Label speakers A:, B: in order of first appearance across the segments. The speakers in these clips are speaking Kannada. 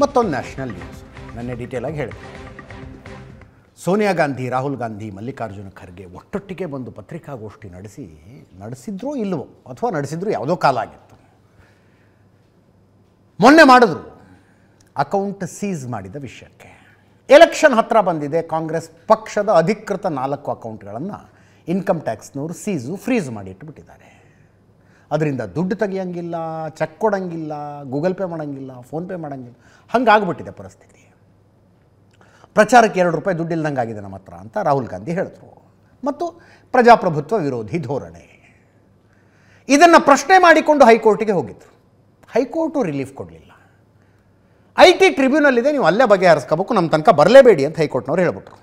A: ಮತ್ತೊಂದು ನ್ಯಾಷನಲ್ ನ್ಯೂಸ್ ನನ್ನೇ ಡೀಟೇಲಾಗಿ ಹೇಳಿದೆ ಸೋನಿಯಾ ಗಾಂಧಿ ರಾಹುಲ್ ಗಾಂಧಿ ಮಲ್ಲಿಕಾರ್ಜುನ ಖರ್ಗೆ ಒಟ್ಟೊಟ್ಟಿಗೆ ಬಂದು ಪತ್ರಿಕಾಗೋಷ್ಠಿ ನಡೆಸಿ ನಡೆಸಿದ್ರೋ ಇಲ್ಲವೋ ಅಥವಾ ನಡೆಸಿದ್ರೂ ಯಾವುದೋ ಕಾಲ ಆಗಿತ್ತು ಮೊನ್ನೆ ಮಾಡಿದ್ರು ಅಕೌಂಟ್ ಸೀಸ್ ಮಾಡಿದ ವಿಷಯಕ್ಕೆ ಎಲೆಕ್ಷನ್ ಹತ್ತಿರ ಬಂದಿದೆ ಕಾಂಗ್ರೆಸ್ ಪಕ್ಷದ ಅಧಿಕೃತ ನಾಲ್ಕು ಅಕೌಂಟ್ಗಳನ್ನು ಇನ್ಕಮ್ ಟ್ಯಾಕ್ಸ್ನವರು ಸೀಸು ಫ್ರೀಜ್ ಮಾಡಿ ಇಟ್ಬಿಟ್ಟಿದ್ದಾರೆ ಅದರಿಂದ ದುಡ್ಡು ತೆಗಿಯಂಗಿಲ್ಲ ಚೆಕ್ ಕೊಡೋಂಗಿಲ್ಲ ಗೂಗಲ್ ಪೇ ಮಾಡೋಂಗಿಲ್ಲ ಫೋನ್ಪೇ ಮಾಡೋಂಗಿಲ್ಲ ಆಗಿಬಿಟ್ಟಿದೆ ಪರಿಸ್ಥಿತಿ ಪ್ರಚಾರಕ್ಕೆ ಎರಡು ರೂಪಾಯಿ ದುಡ್ಡಿಲ್ದಂಗೆ ಆಗಿದೆ ನಮ್ಮ ಹತ್ರ ಅಂತ ರಾಹುಲ್ ಗಾಂಧಿ ಹೇಳಿದ್ರು ಮತ್ತು ಪ್ರಜಾಪ್ರಭುತ್ವ ವಿರೋಧಿ ಧೋರಣೆ ಇದನ್ನು ಪ್ರಶ್ನೆ ಮಾಡಿಕೊಂಡು ಹೈಕೋರ್ಟಿಗೆ ಹೋಗಿದ್ರು ಹೈಕೋರ್ಟು ರಿಲೀಫ್ ಕೊಡಲಿಲ್ಲ ಐ ಟಿ ಟ್ರಿಬ್ಯೂನಲ್ ಇದೆ ನೀವು ಅಲ್ಲೇ ಬಗೆಹರಿಸ್ಕೋಬೇಕು ನಮ್ಮ ತನಕ ಬರಲೇಬೇಡಿ ಅಂತ ಹೈಕೋರ್ಟ್ನವ್ರು ಹೇಳ್ಬಿಟ್ರು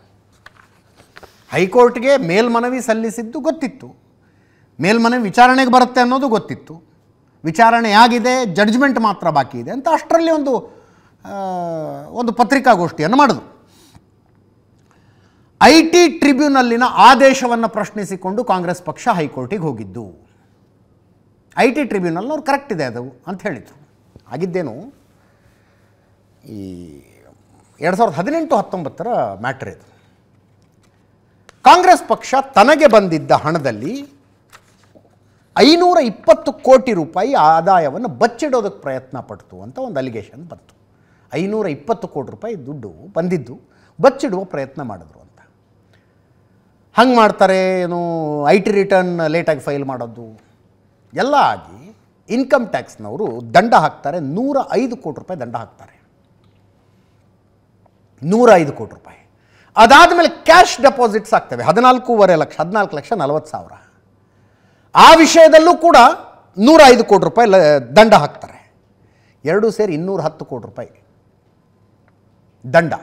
A: ಹೈಕೋರ್ಟ್ಗೆ ಮೇಲ್ಮನವಿ ಸಲ್ಲಿಸಿದ್ದು ಗೊತ್ತಿತ್ತು ಮೇಲ್ಮನೆ ವಿಚಾರಣೆಗೆ ಬರುತ್ತೆ ಅನ್ನೋದು ಗೊತ್ತಿತ್ತು ವಿಚಾರಣೆ ಆಗಿದೆ ಜಡ್ಜ್ಮೆಂಟ್ ಮಾತ್ರ ಬಾಕಿ ಇದೆ ಅಂತ ಅಷ್ಟರಲ್ಲಿ ಒಂದು ಒಂದು ಪತ್ರಿಕಾಗೋಷ್ಠಿಯನ್ನು ಮಾಡಿದ್ರು ಐ ಟಿ ಟ್ರಿಬ್ಯೂನಲ್ಲಿನ ಆದೇಶವನ್ನು ಪ್ರಶ್ನಿಸಿಕೊಂಡು ಕಾಂಗ್ರೆಸ್ ಪಕ್ಷ ಹೈಕೋರ್ಟಿಗೆ ಹೋಗಿದ್ದು ಐ ಟಿ ಅವ್ರು ಕರೆಕ್ಟ್ ಇದೆ ಅದು ಅಂತ ಹೇಳಿದರು ಆಗಿದ್ದೇನು ಈ ಎರಡು ಸಾವಿರದ ಹದಿನೆಂಟು ಹತ್ತೊಂಬತ್ತರ ಮ್ಯಾಟ್ರ್ ಇದು ಕಾಂಗ್ರೆಸ್ ಪಕ್ಷ ತನಗೆ ಬಂದಿದ್ದ ಹಣದಲ್ಲಿ ಐನೂರ ಇಪ್ಪತ್ತು ಕೋಟಿ ರೂಪಾಯಿ ಆದಾಯವನ್ನು ಬಚ್ಚಿಡೋದಕ್ಕೆ ಪ್ರಯತ್ನ ಪಡ್ತು ಅಂತ ಒಂದು ಅಲಿಗೇಷನ್ ಬಂತು ಐನೂರ ಇಪ್ಪತ್ತು ಕೋಟಿ ರೂಪಾಯಿ ದುಡ್ಡು ಬಂದಿದ್ದು ಬಚ್ಚಿಡುವ ಪ್ರಯತ್ನ ಮಾಡಿದ್ರು ಅಂತ ಹಂಗೆ ಮಾಡ್ತಾರೆ ಏನು ಐ ಟಿ ರಿಟರ್ನ್ ಲೇಟಾಗಿ ಫೈಲ್ ಮಾಡೋದು ಎಲ್ಲ ಆಗಿ ಇನ್ಕಮ್ ಟ್ಯಾಕ್ಸ್ನವರು ದಂಡ ಹಾಕ್ತಾರೆ ನೂರ ಐದು ಕೋಟಿ ರೂಪಾಯಿ ದಂಡ ಹಾಕ್ತಾರೆ ನೂರ ಐದು ಕೋಟಿ ರೂಪಾಯಿ ಅದಾದಮೇಲೆ ಕ್ಯಾಶ್ ಡೆಪಾಸಿಟ್ಸ್ ಆಗ್ತವೆ ಹದಿನಾಲ್ಕೂವರೆ ಲಕ್ಷ ಹದಿನಾಲ್ಕು ಲಕ್ಷ ನಲವತ್ತು ಸಾವಿರ ಆ ವಿಷಯದಲ್ಲೂ ಕೂಡ ಐದು ಕೋಟಿ ರೂಪಾಯಿ ದಂಡ ಹಾಕ್ತಾರೆ ಎರಡು ಸೇರಿ ಇನ್ನೂರ ಹತ್ತು ಕೋಟಿ ರೂಪಾಯಿ ದಂಡ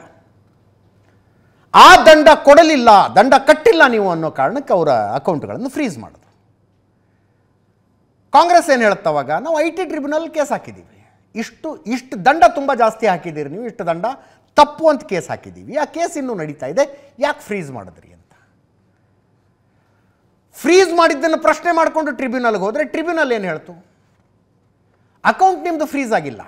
A: ಆ ದಂಡ ಕೊಡಲಿಲ್ಲ ದಂಡ ಕಟ್ಟಿಲ್ಲ ನೀವು ಅನ್ನೋ ಕಾರಣಕ್ಕೆ ಅವರ ಅಕೌಂಟ್ಗಳನ್ನು ಫ್ರೀಸ್ ಮಾಡೋದು ಕಾಂಗ್ರೆಸ್ ಏನು ಹೇಳುತ್ತವಾಗ ನಾವು ಐ ಟಿ ಟ್ರಿಬ್ಯುನಲ್ ಕೇಸ್ ಹಾಕಿದ್ದೀವಿ ಇಷ್ಟು ಇಷ್ಟು ದಂಡ ತುಂಬ ಜಾಸ್ತಿ ಹಾಕಿದ್ದೀರಿ ನೀವು ಇಷ್ಟು ದಂಡ ತಪ್ಪು ಅಂತ ಕೇಸ್ ಹಾಕಿದ್ದೀವಿ ಆ ಕೇಸ್ ಇನ್ನೂ ನಡೀತಾ ಇದೆ ಯಾಕೆ ಫ್ರೀಸ್ ಮಾಡಿದ್ರಿ ಫ್ರೀಸ್ ಮಾಡಿದ್ದನ್ನು ಪ್ರಶ್ನೆ ಮಾಡಿಕೊಂಡು ಟ್ರಿಬ್ಯುನಲ್ಗೆ ಹೋದರೆ ಟ್ರಿಬ್ಯುನಲ್ ಏನು ಹೇಳ್ತು ಅಕೌಂಟ್ ನಿಮ್ಮದು ಫ್ರೀಸ್ ಆಗಿಲ್ಲ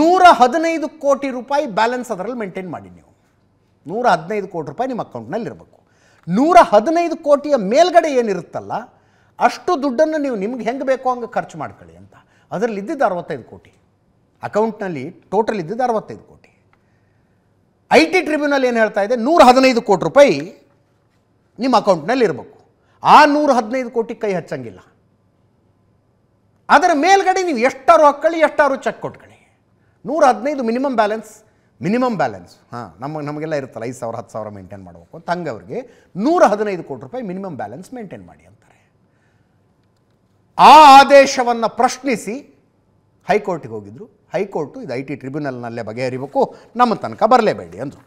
A: ನೂರ ಹದಿನೈದು ಕೋಟಿ ರೂಪಾಯಿ ಬ್ಯಾಲೆನ್ಸ್ ಅದರಲ್ಲಿ ಮೇಂಟೈನ್ ಮಾಡಿ ನೀವು ನೂರ ಹದಿನೈದು ಕೋಟಿ ರೂಪಾಯಿ ನಿಮ್ಮ ಅಕೌಂಟ್ನಲ್ಲಿ ಇರಬೇಕು ನೂರ ಹದಿನೈದು ಕೋಟಿಯ ಮೇಲ್ಗಡೆ ಏನಿರುತ್ತಲ್ಲ ಅಷ್ಟು ದುಡ್ಡನ್ನು ನೀವು ನಿಮ್ಗೆ ಹೆಂಗೆ ಬೇಕೋ ಹಂಗೆ ಖರ್ಚು ಮಾಡ್ಕೊಳ್ಳಿ ಅಂತ ಅದರಲ್ಲಿ ಇದ್ದಿದ್ದು ಅರವತ್ತೈದು ಕೋಟಿ ಅಕೌಂಟ್ನಲ್ಲಿ ಟೋಟಲ್ ಇದ್ದಿದ್ದು ಅರವತ್ತೈದು ಕೋಟಿ ಐ ಟಿ ಟ್ರಿಬ್ಯುನಲ್ ಏನು ಹೇಳ್ತಾ ಇದೆ ನೂರ ಹದಿನೈದು ಕೋಟಿ ರೂಪಾಯಿ ನಿಮ್ಮ ಅಕೌಂಟ್ನಲ್ಲಿ ಇರಬೇಕು ಆ ನೂರ ಹದಿನೈದು ಕೋಟಿ ಕೈ ಹಚ್ಚಂಗಿಲ್ಲ ಅದರ ಮೇಲ್ಗಡೆ ನೀವು ಎಷ್ಟಾರು ಹಾಕ್ಕೊಳ್ಳಿ ಎಷ್ಟಾರು ಚೆಕ್ ಕೊಟ್ಕೊಳ್ಳಿ ನೂರ ಹದಿನೈದು ಮಿನಿಮಮ್ ಬ್ಯಾಲೆನ್ಸ್ ಮಿನಿಮಮ್ ಬ್ಯಾಲೆನ್ಸ್ ಹಾಂ ನಮ್ಮ ನಮಗೆಲ್ಲ ಇರುತ್ತಲ್ಲ ಐದು ಸಾವಿರ ಹತ್ತು ಸಾವಿರ ಮೇಂಟೈನ್ ಮಾಡಬೇಕು ಅಂತ ಹಂಗೆ ಅವ್ರಿಗೆ ನೂರ ಹದಿನೈದು ಕೋಟಿ ರೂಪಾಯಿ ಮಿನಿಮಮ್ ಬ್ಯಾಲೆನ್ಸ್ ಮೇಂಟೈನ್ ಮಾಡಿ ಅಂತಾರೆ ಆ ಆದೇಶವನ್ನು ಪ್ರಶ್ನಿಸಿ ಹೈಕೋರ್ಟಿಗೆ ಹೋಗಿದ್ದರು ಹೈಕೋರ್ಟು ಇದು ಐ ಟಿ ಟ್ರಿಬ್ಯುನಲ್ನಲ್ಲೇ ಬಗೆಹರಿಬೇಕು ನಮ್ಮ ತನಕ ಬರಲೇಬೇಡಿ ಅಂದರು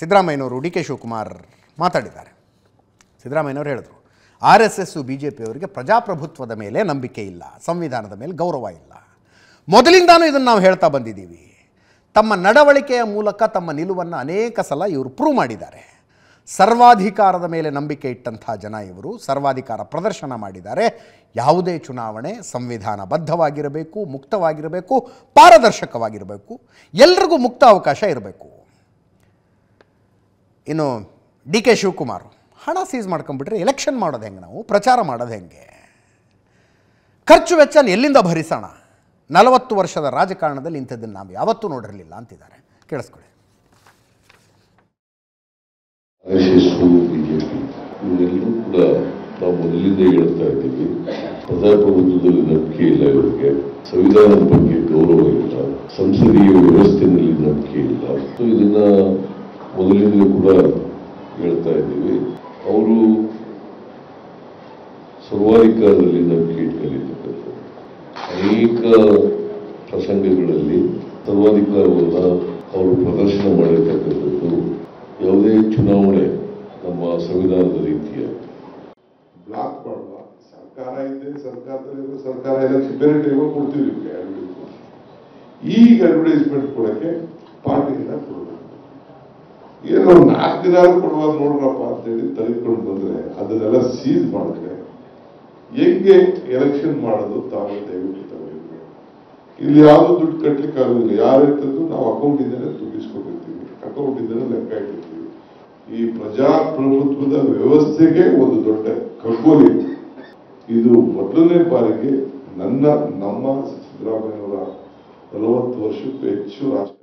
A: ಸಿದ್ದರಾಮಯ್ಯನವರು ಡಿ ಕೆ ಶಿವಕುಮಾರ್ ಮಾತಾಡಿದ್ದಾರೆ ಸಿದ್ದರಾಮಯ್ಯನವರು ಹೇಳಿದ್ರು R S S B J ಪಿಯವರಿಗೆ ಪ್ರಜಾಪ್ರಭುತ್ವದ ಮೇಲೆ ನಂಬಿಕೆ ಇಲ್ಲ ಸಂವಿಧಾನದ ಮೇಲೆ ಗೌರವ ಇಲ್ಲ ಮೊದಲಿಂದಾನೂ ಇದನ್ನು ನಾವು ಹೇಳ್ತಾ ಬಂದಿದ್ದೀವಿ ತಮ್ಮ ನಡವಳಿಕೆಯ ಮೂಲಕ ತಮ್ಮ ನಿಲುವನ್ನು ಅನೇಕ ಸಲ ಇವರು ಪ್ರೂವ್ ಮಾಡಿದ್ದಾರೆ ಸರ್ವಾಧಿಕಾರದ ಮೇಲೆ ನಂಬಿಕೆ ಇಟ್ಟಂತಹ ಜನ ಇವರು ಸರ್ವಾಧಿಕಾರ ಪ್ರದರ್ಶನ ಮಾಡಿದ್ದಾರೆ ಯಾವುದೇ ಚುನಾವಣೆ ಸಂವಿಧಾನಬದ್ಧವಾಗಿರಬೇಕು ಮುಕ್ತವಾಗಿರಬೇಕು ಪಾರದರ್ಶಕವಾಗಿರಬೇಕು ಎಲ್ರಿಗೂ ಮುಕ್ತ ಅವಕಾಶ ಇರಬೇಕು ಇನ್ನು ಡಿ ಕೆ ಶಿವಕುಮಾರ್ ಹಣ ಸೀಸ್ ಮಾಡ್ಕೊಂಬಿಟ್ರೆ ಎಲೆಕ್ಷನ್ ಮಾಡೋದು ಹೆಂಗೆ ನಾವು ಪ್ರಚಾರ ಮಾಡೋದು ಹೆಂಗೆ ಖರ್ಚು ವೆಚ್ಚನ ಎಲ್ಲಿಂದ ಭರಿಸೋಣ ನಲವತ್ತು ವರ್ಷದ ರಾಜಕಾರಣದಲ್ಲಿ ಇಂಥದ್ದನ್ನು ನಾವು ಯಾವತ್ತೂ ನೋಡಿರಲಿಲ್ಲ ಅಂತಿದ್ದಾರೆ ಕೇಳಿಸ್ಕೊಳ್ಳಿ
B: ಬಿಜೆಪಿ ಇವರೆಲ್ಲರೂ ಕೂಡ ನಾವು ಮೊದಲಿಂದ ಹೇಳ್ತಾ ಇದ್ದೀವಿ ಪ್ರಜಾಪ್ರಭುತ್ವದಲ್ಲಿ ನಂಬಿಕೆ ಇಲ್ಲ ಇವರಿಗೆ ಸಂವಿಧಾನದ ಬಗ್ಗೆ ಗೌರವ ಇಲ್ಲ ಸಂಸದೀಯ ವ್ಯವಸ್ಥೆಯಲ್ಲಿ ನಂಬಿಕೆ ಇಲ್ಲ ಸೊ ಇದನ್ನ ಮೊದಲಿಂದಲೂ ಕೂಡ ಹೇಳ್ತಾ ಇದ್ದೀವಿ ಅವರು ಸರ್ವಾಧಿಕಾರದಲ್ಲಿ ನಂಬಿಕೆ ಇಟ್ಕೊಂಡಿರ್ತಕ್ಕಂಥ ಅನೇಕ ಪ್ರಸಂಗಗಳಲ್ಲಿ ಸರ್ವಾಧಿಕಾರವನ್ನು ಅವರು ಪ್ರದರ್ಶನ ಮಾಡಿರ್ತಕ್ಕಂಥದ್ದು ಯಾವುದೇ ಚುನಾವಣೆ ನಮ್ಮ ಸಂವಿಧಾನದ ರೀತಿಯ ಬ್ಲಾಕ್ ಮಾಡುವ ಸರ್ಕಾರ ಇದೆ ಸರ್ಕಾರದಲ್ಲಿ ಸರ್ಕಾರ ಇದೆ ಬೇರೆ ಟೈಮ್ ಕೊಡ್ತೀವಿ ಈಗ ಅಡ್ವರ್ಟೈಸ್ಮೆಂಟ್ ಕೊಡೋಕ್ಕೆ ಪಾರ್ಟಿಯಿಂದ ಕೊಡೋದು ಏನು ನಾಲ್ಕು ದಿನ ಕೊಡುವಾಗ ನೋಡೋಣಪ್ಪ ಅಂತೇಳಿ ತೆಗೆದುಕೊಂಡು ಬಂದ್ರೆ ಅದನ್ನೆಲ್ಲ ಸೀಸ್ ಮಾಡಿದ್ರೆ ಹೆಂಗೆ ಎಲೆಕ್ಷನ್ ಮಾಡೋದು ತಾವೇ ದಯವಿಟ್ಟು ಇಲ್ಲಿ ಯಾವುದು ದುಡ್ಡು ಕಟ್ಟಲಿಕ್ಕೆ ಆಗುದಿಲ್ಲ ಯಾರು ನಾವು ನಾವು ಅಕೌಂಟಿಂದಲೇ ತುಂಬಿಸ್ಕೊಂಡಿರ್ತೀವಿ ಅಕೌಂಟಿಂದಲೇ ಲೆಕ್ಕ ಇಟ್ಟಿರ್ತೀವಿ ಈ ಪ್ರಜಾಪ್ರಭುತ್ವದ ವ್ಯವಸ್ಥೆಗೆ ಒಂದು ದೊಡ್ಡ ಕಗ್ಗೋಲಿ ಇದು ಮೊದಲನೇ ಬಾರಿಗೆ ನನ್ನ ನಮ್ಮ ಸಿದ್ದರಾಮಯ್ಯವರ ನಲವತ್ತು ವರ್ಷಕ್ಕೂ ಹೆಚ್ಚು ರಾಷ್ಟ್ರ